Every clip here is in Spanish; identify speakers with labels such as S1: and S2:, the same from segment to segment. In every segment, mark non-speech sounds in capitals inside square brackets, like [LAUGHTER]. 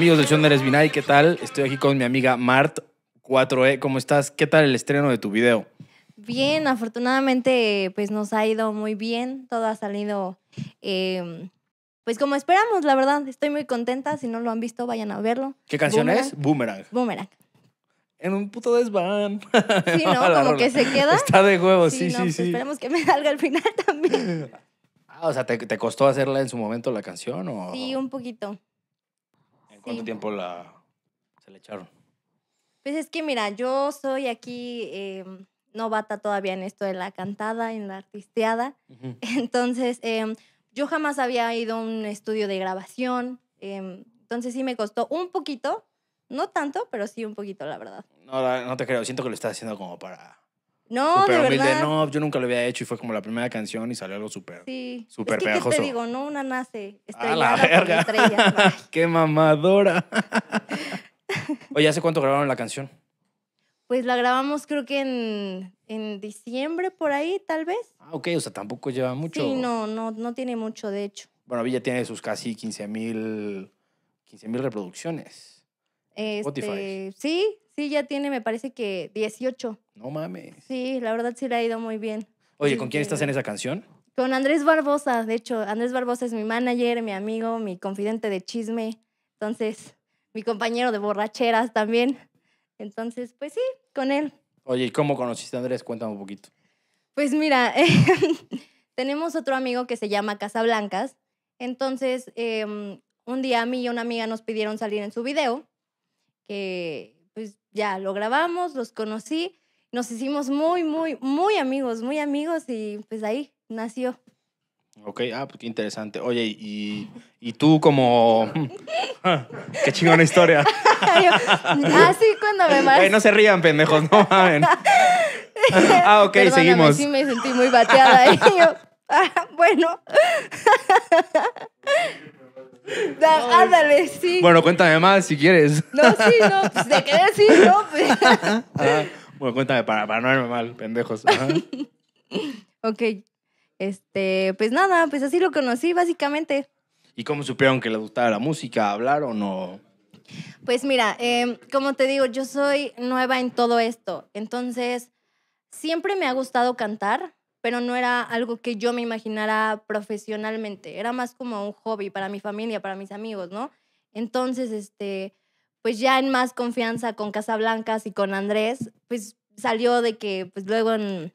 S1: Amigos de Eres ¿qué tal? Estoy aquí con mi amiga Mart 4E. ¿Cómo estás? ¿Qué tal el estreno de tu video?
S2: Bien, afortunadamente pues nos ha ido muy bien, todo ha salido em, pues como esperamos, la verdad, estoy muy contenta, si no lo han visto vayan a verlo. ¿Qué canción es? Boomerang. Boomerang. En un puto desván. Sí, ¿no? [LAUGHS] como que se queda. Está de huevos, sí, sí, pues, sí. Esperemos que me [LAUGHS] salga al final también.
S1: Ah, o sea, ¿te, ¿te, costó hacerla en su momento la canción? O...
S2: Sí, un poquito
S1: cuánto tiempo la, se le echaron?
S2: Pues es que mira, yo soy aquí no em, novata todavía en esto de la cantada, en la artisteada. [LAUGHS] Entonces, em, yo jamás había ido a un estudio de grabación. Em, entonces sí me costó un poquito, no tanto, pero sí un poquito, la verdad.
S1: No, no te creo, siento que lo estás haciendo como para
S2: no, de
S1: yo nunca lo había hecho y fue como la primera canción y salió algo súper sí. super te digo,
S2: no, una nace estrellada la verga.
S1: [LAUGHS] ¡Qué mamadora! [LAUGHS] Oye, ¿hace cuánto grabaron la canción?
S2: Pues la grabamos creo que en, diciembre por ahí, tal vez.
S1: Ah, ok, o sea, tampoco lleva mucho. Sí, no,
S2: no, no tiene mucho, de hecho.
S1: Bueno, Villa tiene sus casi 15 mil reproducciones.
S2: Este, Spotify. Sí, Sí, ya tiene, me parece que 18. No mames. Sí, la verdad sí le ha ido muy bien. Oye, ¿con quién estás en esa canción? Con Andrés Barbosa, de hecho, Andrés Barbosa es mi manager, mi amigo, mi confidente de chisme, entonces, mi compañero de borracheras también. Entonces, pues sí, con él.
S1: Oye, ¿y cómo conociste a Andrés? Cuéntame un poquito.
S2: Pues mira, [LAUGHS] tenemos otro amigo que se llama Casablancas. Entonces, em, un día a mí y una amiga nos pidieron salir en su video, que ya lo grabamos, los conocí, nos hicimos muy, muy, muy amigos, muy amigos y pues ahí nació.
S1: Ok, ah, pues qué interesante. Oye, y, tú como...
S2: [LAUGHS] qué
S1: chingona historia. ah,
S2: sí, cuando me más. no se
S1: rían, pendejos, no mamen.
S2: [LAUGHS]
S1: ah, ok, seguimos. Sí,
S2: me sentí muy bateada. [LAUGHS] Ah, bueno. Ándale, sí. Bueno,
S1: cuéntame más si quieres.
S2: No, sí, no, pues de qué decir, ¿no?
S1: [LAUGHS] bueno, cuéntame para, no irme mal, pendejos.
S2: [LAUGHS] ok. Este, pues nada, pues así lo conocí básicamente.
S1: ¿Y cómo supieron que le gustaba la música? hablar o...? no?
S2: Pues mira, em, como te digo, yo soy nueva en todo esto, entonces siempre me ha gustado cantar, pero no era algo que yo me imaginara profesionalmente, era más como un hobby para mi familia, para mis amigos, ¿no? Entonces, este, pues ya en más confianza con Casablancas y con Andrés, pues salió de que, pues luego en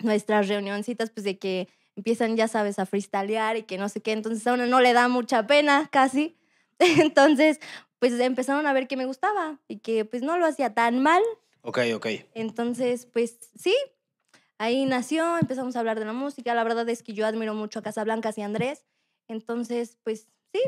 S2: nuestras reunioncitas, pues de que empiezan, ya sabes, a freestylear y que no sé qué, entonces a uno no le da mucha pena casi. [LAUGHS] Entonces, pues empezaron a ver que me gustaba y que pues no lo hacía tan mal. Ok, ok. Entonces, pues sí, Ahí nació, empezamos a hablar de la música. La verdad es que yo admiro mucho a Casablancas y Andrés. Entonces, pues sí,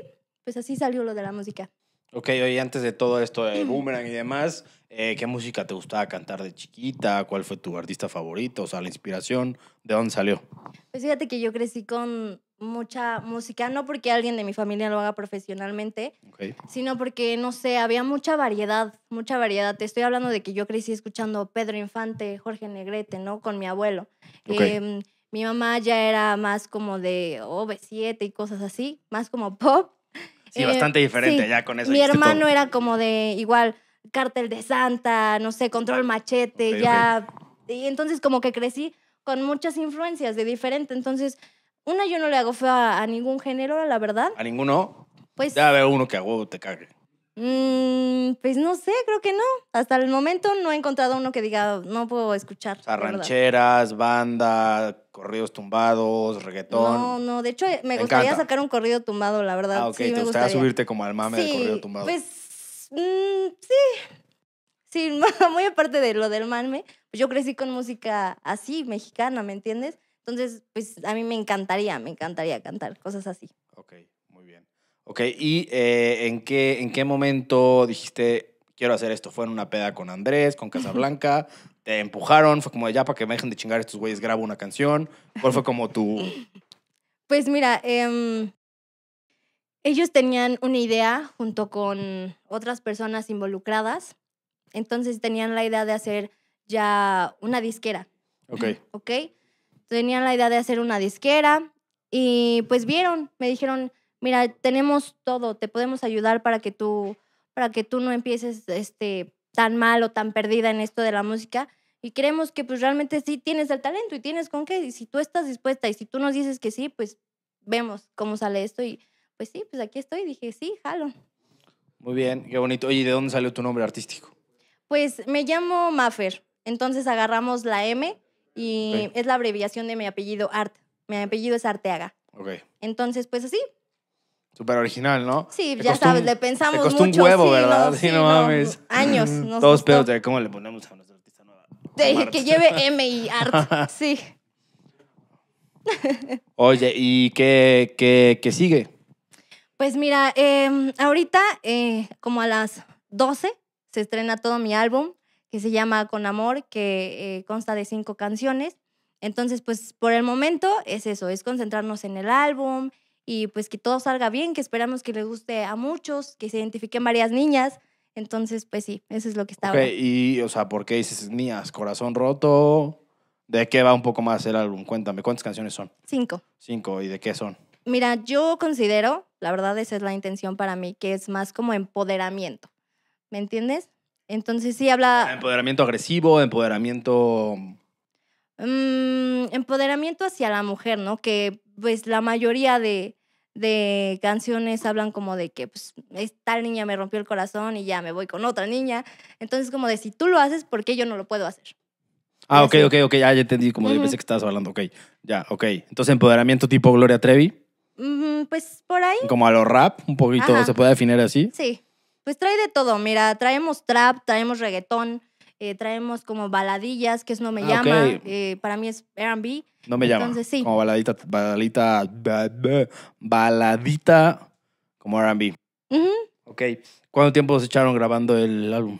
S2: pues así salió lo de la música.
S1: Ok, oye, antes de todo esto de mm. Boomerang y demás, eh, ¿qué música te gustaba cantar de chiquita? ¿Cuál fue tu artista favorito? O sea, la inspiración, ¿de dónde salió?
S2: Pues fíjate que yo crecí con mucha música, no porque alguien de mi familia lo haga profesionalmente, sino porque, no sé, había mucha variedad, mucha variedad. Te estoy hablando de que yo crecí escuchando Pedro Infante, Jorge Negrete, ¿no? Con mi abuelo. Em, mi mamá ya era más como de ob 7 y cosas así, más como pop.
S1: Sí, bastante eh, diferente ya con eso. Mi hermano era
S2: como de igual cártel de Santa, no sé, control machete, ya. Y entonces como que crecí con muchas influencias de diferente. Entonces, una yo no le hago feo a, ningún género, la verdad.
S1: ¿A ninguno? Pues. Ya veo uno que a te cague.
S2: Mm, pues no sé, creo que no. Hasta el momento no he encontrado uno que diga, no puedo escuchar.
S1: Rancheras, banda, corridos tumbados, reggaetón. No,
S2: no, de hecho eh, me, gustaría sacar un corrido tumbado, la verdad. Ah, ok, te gustaría, subirte como al mame del corrido tumbado. Pues mm, sí. Sí, [LAUGHS] muy aparte de lo del mame, pues yo crecí con música así, mexicana, ¿me entiendes? Entonces, pues a mí me encantaría, me encantaría cantar cosas así. Ok.
S1: Ok, ¿y eh, ¿en, qué, en qué momento dijiste, quiero hacer esto? ¿Fue en una peda con Andrés, con Casablanca? [LAUGHS] ¿Te empujaron? ¿Fue como de ya para que me dejen de chingar estos güeyes, grabo una canción? ¿Cuál fue como tu...?
S2: Pues mira, em, ellos tenían una idea junto con otras personas involucradas. Entonces tenían la idea de hacer ya una disquera. Ok. [LAUGHS] Ok. Tenían la idea de hacer una disquera y pues vieron, me dijeron, mira, tenemos todo, te podemos ayudar para que tú, para que tú no empieces este, tan mal o tan perdida en esto de la música. Y creemos que pues realmente sí tienes el talento y tienes con qué. Y si tú estás dispuesta y si tú nos dices que sí, pues vemos cómo sale esto. Y pues sí, pues aquí estoy. Dije, sí, jalo.
S1: Muy bien, qué bonito. Oye, ¿de dónde salió tu nombre artístico?
S2: Pues me llamo Maffer. Entonces agarramos la M y es la abreviación de mi apellido Art. Mi apellido es Arteaga. Ok. Entonces, pues así,
S1: Súper original, ¿no? Sí, ya sabes, le pensamos mucho. un huevo, ¿verdad? sí, no, mames. Años. [LAUGHS] Todos pedos de cómo le ponemos a nuestro artista
S2: nueva. De que lleve M y art, [LAUGHS] sí.
S1: Oye, ¿y qué, qué, qué, sigue?
S2: Pues mira, em, ahorita eh, como a las 12 se estrena todo mi álbum que se llama Con Amor, que eh, consta de cinco canciones. Entonces, pues por el momento es eso, es concentrarnos en el álbum, y pues que todo salga bien, que esperamos que le guste a muchos, que se identifiquen varias niñas. Entonces, pues sí, eso es lo que está okay,
S1: Y, o sea, ¿por qué dices niñas? ¿Corazón roto? ¿De qué va un poco más el álbum? Cuéntame, ¿cuántas canciones son? Cinco. Cinco, ¿y de qué son?
S2: Mira, yo considero, la verdad esa es la intención para mí, que es más como empoderamiento, ¿me entiendes? Entonces sí habla...
S1: Empoderamiento agresivo, empoderamiento... Mm?
S2: Mm, empoderamiento hacia la mujer, ¿no? Que pues la mayoría de, de canciones hablan como de que pues, tal niña me rompió el corazón y ya me voy con otra niña. Entonces, como de si tú lo haces, ¿por qué yo no lo puedo hacer?
S1: Ah, ok, ok, ok, ya, entendí, como de que estabas hablando, ok, ya, ok. Entonces, empoderamiento tipo Gloria Trevi.
S2: pues por ahí. Como
S1: a lo rap, un poquito, ¿se puede definir así?
S2: Sí, pues trae de todo, mira, traemos trap, traemos reggaetón, eh, traemos como baladillas, que es No Me ah, Llama, eh, para mí es RB.
S1: No me Entonces, llama. Sí. Como baladita, baladita, baladita como RB. Ok. ¿Cuánto tiempo se echaron grabando el álbum?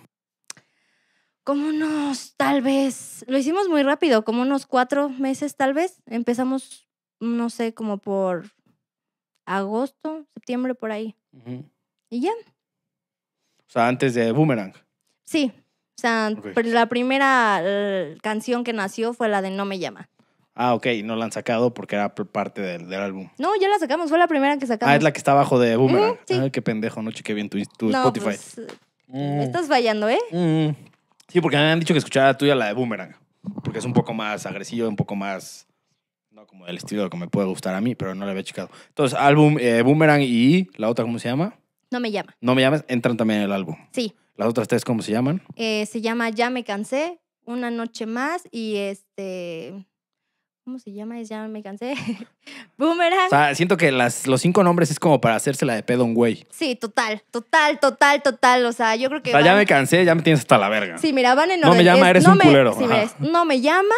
S2: como unos, tal vez, lo hicimos muy rápido, como unos cuatro meses tal vez. Empezamos, no sé, como por agosto, septiembre, por ahí. Y ya. O
S1: sea, antes de Boomerang.
S2: Sí, o sea, la primera canción que nació fue la de No me llama.
S1: Ah, ok, no la han sacado porque era parte del, álbum.
S2: No, ya la sacamos, fue la primera que sacamos. Ah, es la
S1: que está abajo de Boomerang. sí. Ay, qué pendejo, no chequé bien tu, tu Spotify. Pues, mm, Estás fallando, ¿eh? Mm, sí, porque me han dicho que escuchara tuya la de Boomerang. Porque es un poco más agresivo, un poco más. No como el estilo que me puede gustar a mí, pero no la había checado. Entonces, álbum eh, Boomerang y la otra, ¿cómo se llama? No me llama. No me llamas, entran también en el álbum. Sí. ¿Las otras tres cómo se llaman?
S2: Eh, se llama Ya me cansé, Una noche más y este... ¿Cómo se llama? Ya me cansé. [LAUGHS] Boomerang. O sea,
S1: siento que las, los cinco nombres es como para hacérsela de pedo un güey.
S2: Sí, total, total, total, total. O sea, yo creo que. O sea, ya me
S1: cansé, ya me tienes hasta la verga. Sí,
S2: mira, van en orden. No me llama, eres un culero. no me llama,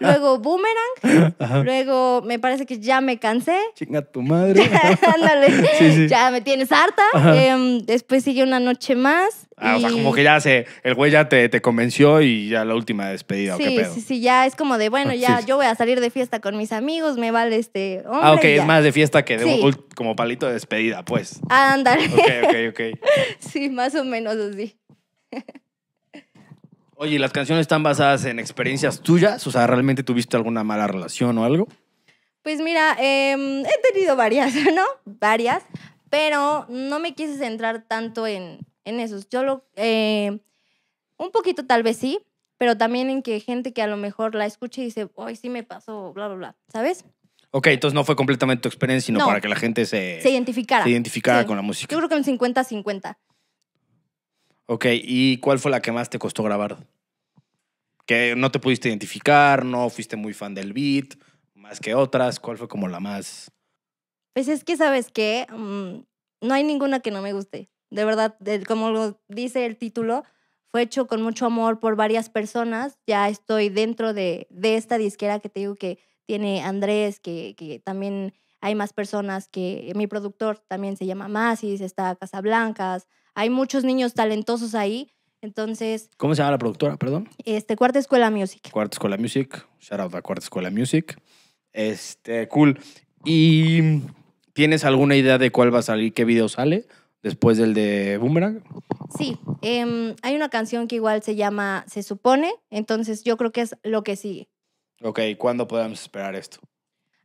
S2: luego Boomerang, luego me parece que ya me cansé. [LAUGHS] Chinga tu madre. [LAUGHS] Ándale. Ya me tienes harta. Em, después sigue una noche más. Ah, O sea, como que ya
S1: se, el güey ya te, convenció y ya la última despedida. Sí, sí,
S2: sí, ya es como de, bueno, ah, ya yo voy a salir de fiesta con mis amigos, me vale este hombre. Ah, ok, es más
S1: de fiesta que de como palito de despedida, pues.
S2: andar Ok, ok, ok. [LAUGHS] Sí, más o menos así. [LAUGHS]
S1: Oye, las canciones están basadas en experiencias tuyas? O sea, ¿realmente tuviste alguna mala relación o algo?
S2: Pues mira, em, he tenido varias, [LAUGHS] ¿no? Varias, pero no me quise centrar tanto en, en esos. Yo lo... Eh, un poquito tal vez sí, pero también en que gente que a lo mejor la escuche y dice, hoy sí me pasó, bla, bla, bla, ¿sabes?
S1: Ok, entonces no fue completamente tu experiencia, sino para que la gente se, se identificara. Se identificara con la
S2: música. Yo creo que un 50-50.
S1: Ok, ¿y cuál fue la que más te costó grabar? Que no te pudiste identificar, no fuiste muy fan del beat, más que otras. ¿Cuál fue como la más...?
S2: Pues es que, ¿sabes qué? Mm, no hay ninguna que no me guste. De verdad, como dice el título, fue hecho con mucho amor por varias personas. Ya estoy dentro de, esta disquera que te digo que tiene Andrés, que, también hay más personas que mi productor también se llama Masis, está Casablancas. Hay muchos niños talentosos ahí. Entonces.
S1: ¿Cómo se llama la productora? Perdón.
S2: Este, Cuarta Escuela Music.
S1: Cuarta Escuela Music. Shout out a Cuarta Escuela Music. Este, cool. ¿Y tienes alguna idea de cuál va a salir, qué video sale? después del de Boomerang.
S2: Sí, em, hay una canción que igual se llama Se supone, entonces yo creo que es lo que sigue.
S1: Ok, ¿cuándo podemos esperar esto?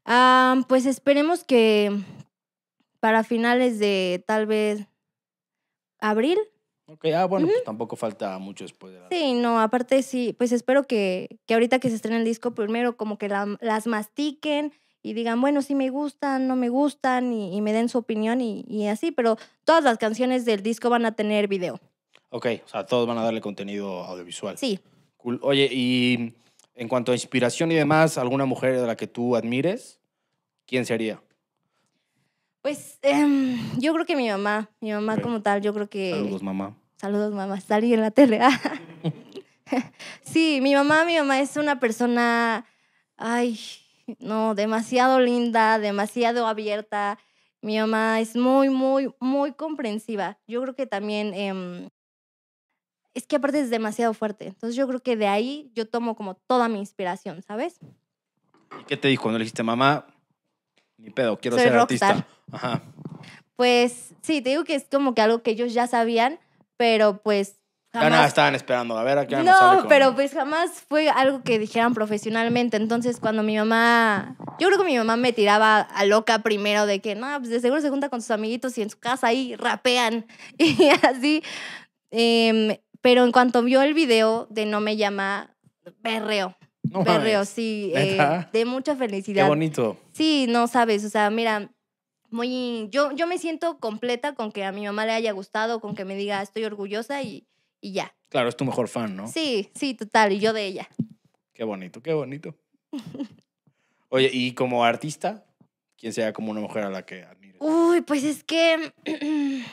S2: Ah, pues esperemos que para finales de tal vez abril.
S1: Ok, ah, bueno, pues tampoco falta mucho después
S2: de Sí, no, aparte sí, pues espero que, que ahorita que se estrene el disco, primero como que las mastiquen, y digan, bueno, si me gustan, no me gustan, y, me den su opinión y, así, pero todas las canciones del disco van a tener video.
S1: Ok, o sea, todos van a darle contenido audiovisual. Sí. Oye, y en cuanto a inspiración y demás, ¿alguna mujer de la que tú admires? ¿Quién sería?
S2: Pues em, yo creo que mi mamá, mi mamá como tal, yo creo que... Saludos, mamá. Saludos, mamá. Salí en la tele. [LAUGHS] sí, mi mamá, mi mamá es una persona... Ay, [LAUGHS] no, demasiado linda, demasiado abierta. Mi mamá es muy, muy, muy comprensiva. Yo creo que también, em, es que aparte es demasiado fuerte. Entonces yo creo que de ahí yo tomo como toda mi inspiración, ¿sabes?
S1: ¿Y qué te dijo cuando le dijiste, mamá, ni pedo, quiero ser artista? Ajá.
S2: Pues sí, te digo que es como que algo que ellos ya sabían, pero pues Ah, no, estaban
S1: esperando, a ver a qué No, pero pues
S2: jamás fue algo que dijeran profesionalmente. Entonces, cuando mi mamá. Yo creo que mi mamá me tiraba a loca primero de que, no, pues de seguro se junta con sus amiguitos y en su casa ahí rapean. [LAUGHS] Y así. Em, pero en cuanto vio el video de No me llama, berreo. berreo, sí. Eh, de mucha felicidad. Qué bonito. Sí, no sabes. O sea, mira, muy. Yo, yo me siento completa con que a mi mamá le haya gustado, con que me diga, estoy orgullosa y y ya.
S1: Claro, es tu mejor fan, ¿no?
S2: Sí, sí, total, y yo de ella.
S1: Qué bonito, qué bonito. [LAUGHS] Oye, ¿y como artista? ¿Quién sea como una mujer a la que admires?
S2: Uy, pues es que [CLEARS THROAT]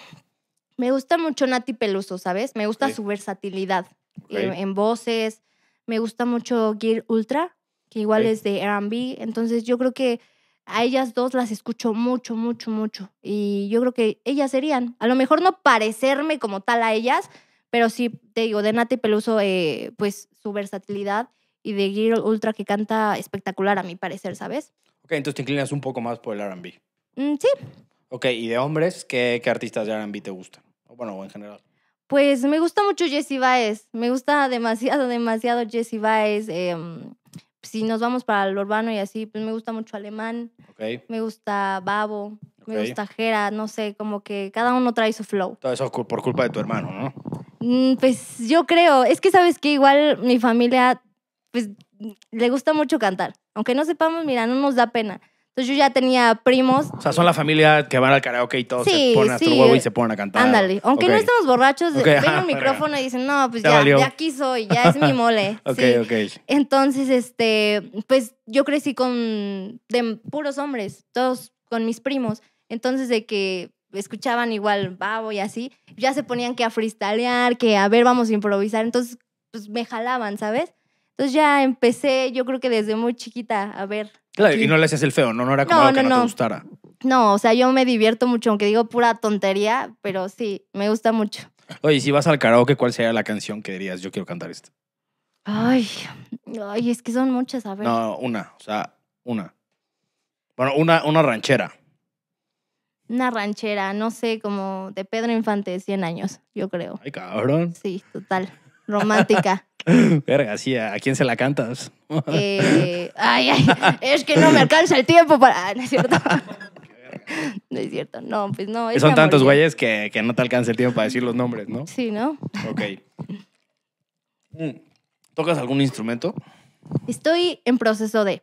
S2: me gusta mucho Nati Peluso, ¿sabes? Me gusta su versatilidad eh, en, voces. Me gusta mucho Gear Ultra, que igual es de RB. Entonces yo creo que a ellas dos las escucho mucho, mucho, mucho. Y yo creo que ellas serían. A lo mejor no parecerme como tal a ellas, pero sí, te digo, de Nati Peluso, eh, pues su versatilidad y de Girl Ultra que canta espectacular, a mi parecer, ¿sabes?
S1: Ok, entonces te inclinas un poco más por el RB. Mm, sí. Ok, y de hombres, ¿qué, qué artistas de RB te gustan? Bueno, en general.
S2: Pues me gusta mucho Jesse Baez. Me gusta demasiado, demasiado Jesse Baez. Em, si nos vamos para el urbano y así, pues me gusta mucho Alemán. Okay. Me gusta Babo. Me gusta Jera. No sé, como que cada uno trae su flow.
S1: Todo eso por culpa de tu hermano, ¿no?
S2: Mm, pues yo creo, es que sabes que igual mi familia, pues le gusta mucho cantar. Aunque no sepamos, mira, no nos da pena. Entonces yo ya tenía primos. O sea,
S1: son la familia que van al karaoke y todos se ponen a huevo y se ponen a cantar. Ándale. Aunque no estemos
S2: borrachos, ven un [LAUGHS] micrófono y dicen, no, pues ya, aquí soy, ya es mi mole. [LAUGHS] ok, ok. Entonces, este, pues yo crecí con de puros hombres, todos con mis primos. Entonces, de que escuchaban igual babo y así, ya se ponían que a freestylear, que a ver, vamos a improvisar, entonces pues me jalaban, ¿sabes? Entonces ya empecé, yo creo que desde muy chiquita, a ver.
S1: Claro, y no le hacías el feo, ¿no? No era como no, que no, te gustara.
S2: No, o sea, yo me divierto mucho, aunque digo pura tontería, pero sí, me gusta mucho.
S1: Oye, si vas al karaoke, ¿cuál sería la canción que dirías, yo quiero cantar esta?
S2: Ay, ay, es que son muchas, a ver. No,
S1: una, o sea, una. Bueno, una, una ranchera
S2: una ranchera, no sé, como de Pedro Infante de 100 años, yo creo. Ay, cabrón. Sí, total. Romántica.
S1: [LAUGHS] Verga, sí, ¿a quién se la cantas?
S2: Eh, [LAUGHS] ay, ay, es que no me alcanza el tiempo para. Ah, no es cierto.
S1: [LAUGHS] no es cierto,
S2: no, pues no. Son tantos
S1: güeyes que, que, no te alcanza el tiempo para decir los nombres, ¿no? Sí, ¿no? Ok. Mm, ¿Tocas algún instrumento?
S2: Estoy en proceso de.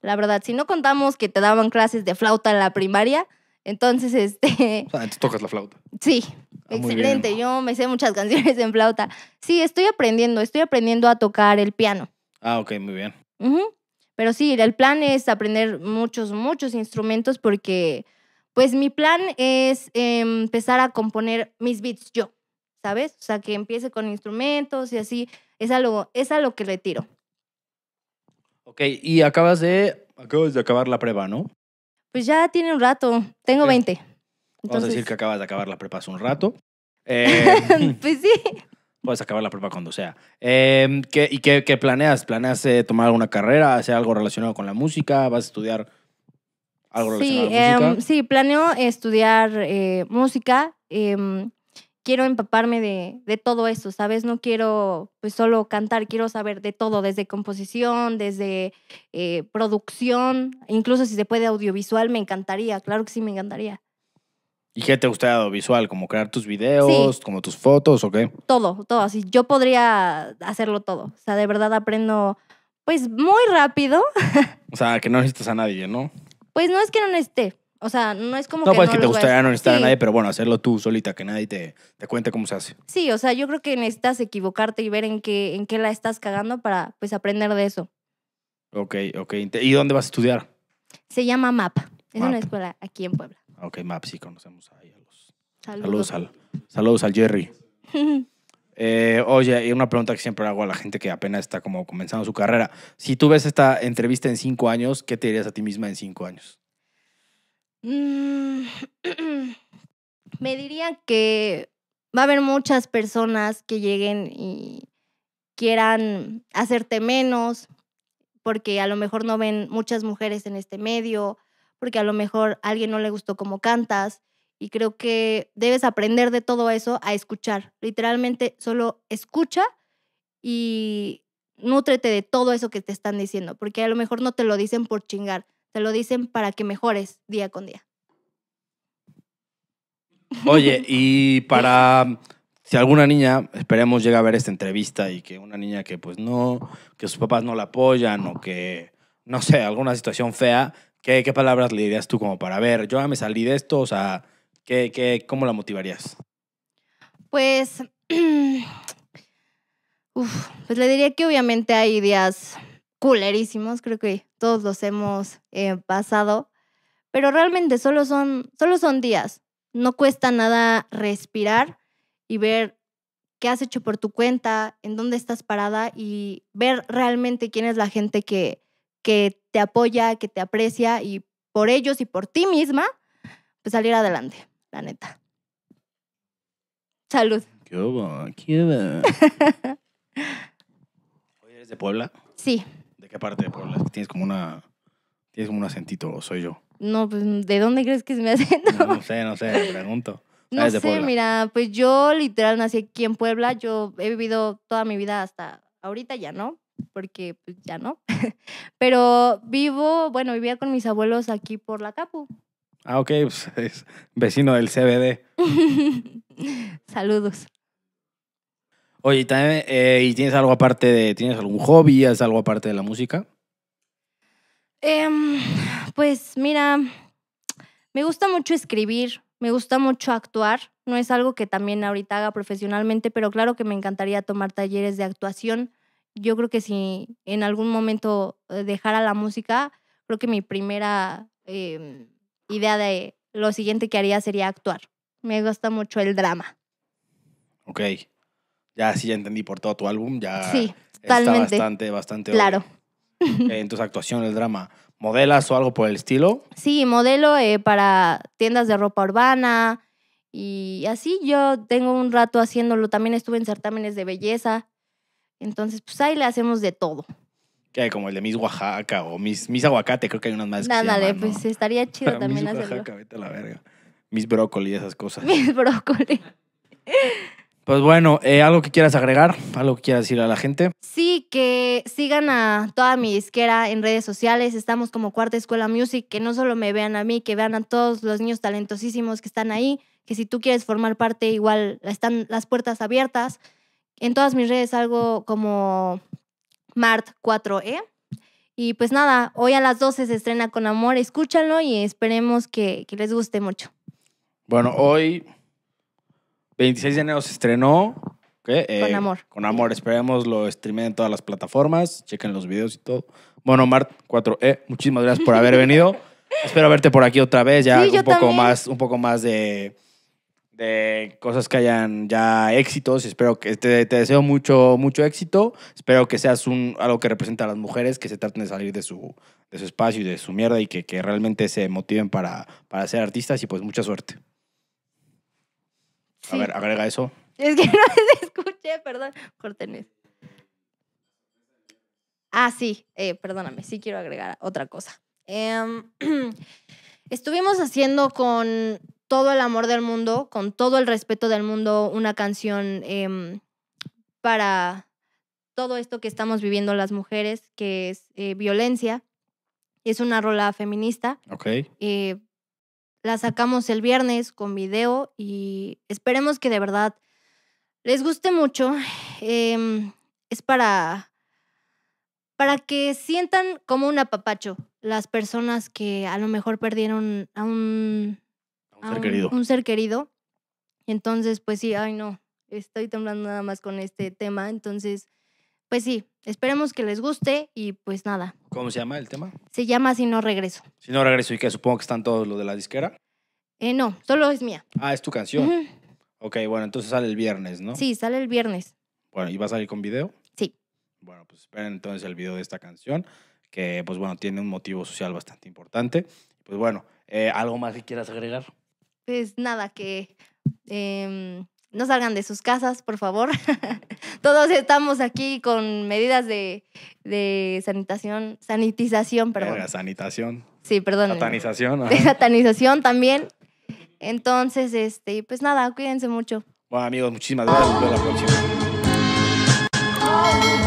S2: La verdad, si no contamos que te daban clases de flauta en la primaria, entonces, este... O sea, entonces tocas la flauta. Sí, ah, excelente. Yo me sé muchas [LAUGHS] canciones en flauta. Sí, estoy aprendiendo, estoy aprendiendo a tocar el piano.
S1: Ah, ok, muy bien.
S2: Pero sí, el plan es aprender muchos, muchos instrumentos porque, pues mi plan es em, empezar a componer mis beats yo, ¿sabes? O sea, que empiece con instrumentos y así. Es algo, es a lo que retiro.
S1: Ok, y acabas de, acabas de acabar la prueba, ¿no?
S2: Pues ya tiene un rato, tengo 20. Entonces... Vamos a decir
S1: que acabas de acabar la prepa hace un rato. [LAUGHS] Eh, pues sí. Puedes acabar la prepa cuando sea. Em, ¿Y qué, planeas? ¿Planeas eh, tomar alguna carrera? ¿Hacer algo relacionado con la música? ¿Vas a estudiar algo relacionado con la em, música?
S2: sí, planeo estudiar eh, música. Em, quiero empaparme de, todo eso, ¿sabes? No quiero pues solo cantar, quiero saber de todo, desde composición, desde eh, producción, incluso si se puede audiovisual, me encantaría, claro que sí, me encantaría.
S1: ¿Y qué te gusta audiovisual? ¿Como crear tus videos, como tus fotos o qué?
S2: Todo, todo, así yo podría hacerlo todo, o sea, de verdad aprendo pues muy rápido.
S1: o sea, que no necesitas a nadie, ¿no?
S2: Pues no es que no esté o sea, no es como que. Pues, no, pues que te gustaría no necesitar a nadie, pero
S1: bueno, hacerlo tú solita, que nadie te, te, cuente cómo se hace.
S2: Sí, o sea, yo creo que necesitas equivocarte y ver en qué, en qué la estás cagando para pues aprender de eso.
S1: Ok, ok. ¿Y dónde vas a estudiar?
S2: Se llama MAP. Es una escuela aquí en Puebla. Ok, MAP, sí, conocemos ahí a los. Saludos. Saludos al,
S1: saludos al Jerry. [LAUGHS] Eh, oye, y una pregunta que siempre hago a la gente que apenas está como comenzando su carrera. Si tú ves esta entrevista en cinco años, ¿qué te dirías a ti misma en cinco años?
S2: Mm, [CLEARS THROAT] me diría que va a haber muchas personas que lleguen y quieran hacerte menos, porque a lo mejor no ven muchas mujeres en este medio, porque a lo mejor a alguien no le gustó cómo cantas. Y creo que debes aprender de todo eso a escuchar. Literalmente solo escucha y nútrete de todo eso que te están diciendo, porque a lo mejor no te lo dicen por chingar, te lo dicen para que mejores día con día.
S1: Oye, [LAUGHS] y para si alguna niña, esperemos llega a ver esta entrevista y que una niña que pues no, que sus papás no la apoyan o que, no sé, alguna situación fea, ¿qué, qué palabras le dirías tú como para ver, yo ya me salí de esto, o sea, ¿qué, qué, ¿cómo la
S2: motivarías? Pues, [CLEARS THROAT] pues le diría que obviamente hay ideas culerísimos, creo que todos los hemos eh, pasado, pero realmente solo son, solo son días. No cuesta nada respirar y ver qué has hecho por tu cuenta, en dónde estás parada y ver realmente quién es la gente que, que te apoya, que te aprecia y por ellos y por ti misma, pues salir adelante, la neta. Salud.
S1: ¿Qué hubo? ¿Qué hubo? [LAUGHS] ¿Eres de Puebla? Sí. Que qué parte Tienes como una. Tienes como un acentito, o soy yo.
S2: No, pues, ¿de dónde crees que es mi acento? No,
S1: sé, no sé, pregunto.
S2: No sé, mira, pues yo literal nací aquí en Puebla. Yo he vivido toda mi vida hasta ahorita ya, ¿no? Porque pues, ya no. [LAUGHS] Pero vivo, bueno, vivía con mis abuelos aquí por la Capu.
S1: Ah, ok, pues es vecino del CBD.
S2: [LAUGHS] Saludos.
S1: Oye, eh, ¿y tienes algo aparte de, tienes algún hobby, es algo aparte de la música?
S2: Em, pues mira, me gusta mucho escribir, me gusta mucho actuar. No es algo que también ahorita haga profesionalmente, pero claro que me encantaría tomar talleres de actuación. Yo creo que si en algún momento eh, dejara la música, creo que mi primera em, idea de lo siguiente que haría sería actuar. Me gusta mucho el drama.
S1: Ok ya sí, ya entendí por todo tu álbum, ya sí,
S2: está bastante,
S1: bastante. Claro. Eh, en tus actuaciones, drama, ¿modelas o algo por el estilo?
S2: Sí, modelo eh, para tiendas de ropa urbana y así. Yo tengo un rato haciéndolo, también estuve en certámenes de belleza. Entonces, pues ahí le hacemos de todo.
S1: Que hay como el de Miss Oaxaca o Miss, mis Aguacate, creo que hay unas más. Nada,
S2: pues estaría [LAUGHS] chido también también Miss Oaxaca,
S1: vete a la verga. Mis brócoli, y esas cosas. [LAUGHS] Miss
S2: brócoli.
S1: Pues bueno, eh, ¿algo que quieras agregar? ¿Algo que quieras decir a la gente?
S2: Sí, que sigan a toda mi disquera en redes sociales. Estamos como Cuarta Escuela Music, que no solo me vean a mí, que vean a todos los niños talentosísimos que están ahí, que si tú quieres formar parte, igual están las puertas abiertas. En todas mis redes algo como Mart4E. Y pues nada, hoy a las 12 se estrena Con Amor, escúchalo y esperemos que les guste mucho.
S1: Bueno, hoy 26 de enero se estrenó. con eh, amor. Con amor. Esperemos lo streamen en todas las plataformas. Chequen los videos y todo. Bueno, Mart 4E, muchísimas gracias por haber venido. [LAUGHS] Espero verte por aquí otra vez, ya un poco más, un poco más de, de cosas que hayan ya éxitos. Espero que te, deseo mucho, mucho éxito. Espero que seas un, algo que represente a las mujeres, que se traten de salir de su, de su espacio y de su mierda y que, que realmente se motiven para, para ser artistas y pues mucha suerte. A ver, agrega
S2: eso. Es que [LAUGHS] no se escuché, perdón. Ah, sí, eh, perdóname, sí quiero agregar otra cosa. Em, [CLEARS THROAT] estuvimos haciendo con todo el amor del mundo, con todo el respeto del mundo, una canción em, para todo esto que estamos viviendo las mujeres, que es eh, violencia. Es una rola feminista. Ok. Eh, la sacamos el viernes con video y esperemos que de verdad les guste mucho. Em, es para, para que sientan como un apapacho las personas que a lo mejor perdieron a un, ser, querido. un ser querido. Entonces, pues sí, ay no, estoy temblando nada más con este tema. Entonces, pues sí, esperemos que les guste y pues nada.
S1: ¿Cómo se llama el tema?
S2: Se llama Si no regreso.
S1: Si no regreso y que supongo que están todos los de la disquera.
S2: Eh, no, solo es mía.
S1: Ah, es tu canción. Ok, bueno, entonces sale el viernes, ¿no? Sí,
S2: sale el viernes.
S1: Bueno, ¿y va a salir con video? Sí. Bueno, pues esperen entonces el video de esta canción, que pues bueno, tiene un motivo social bastante importante. Pues bueno, eh, ¿algo más que quieras agregar?
S2: Pues nada, que em, no salgan de sus casas, por favor. [LAUGHS] Todos estamos aquí con medidas de, de sanitación, sanitización, perdón. La
S1: sanitación.
S2: Sí, perdón. Satanización. De satanización también. Entonces, este, pues nada, cuídense mucho.
S1: Bueno, amigos, muchísimas gracias. Hasta la
S2: próxima.